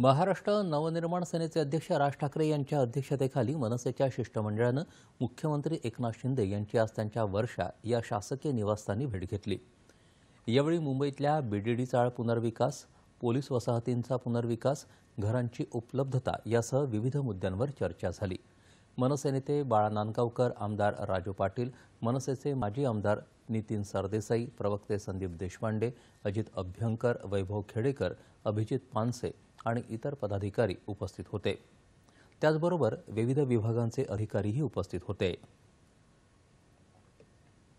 महाराष्ट्र नवनिर्माण सेनेचे अध्यक्ष राज ठाकरे यांच्या अध्यक्षतेखाली मनसेच्या शिष्टमंडळानं मुख्यमंत्री एकनाथ शिंदे यांची आज त्यांच्या वर्षा या शासकीय निवासस्थानी भेट घेतली यावेळी मुंबईतल्या डी चाळ पुनर्विकास पोलीस वसाहतींचा पुनर्विकास घरांची उपलब्धता यासह विविध मुद्द्यांवर चर्चा झाली मनसे नेते बाळा नांदगावकर आमदार राजू पाटील मनसेचे माजी आमदार नितीन सरदेसाई प्रवक्ते संदीप देशपांडे अजित अभ्यंकर वैभव खेडेकर अभिजित पानसे आणि इतर पदाधिकारी उपस्थित होते त्याचबरोबर विविध विभागांचे अधिकारीही उपस्थित होते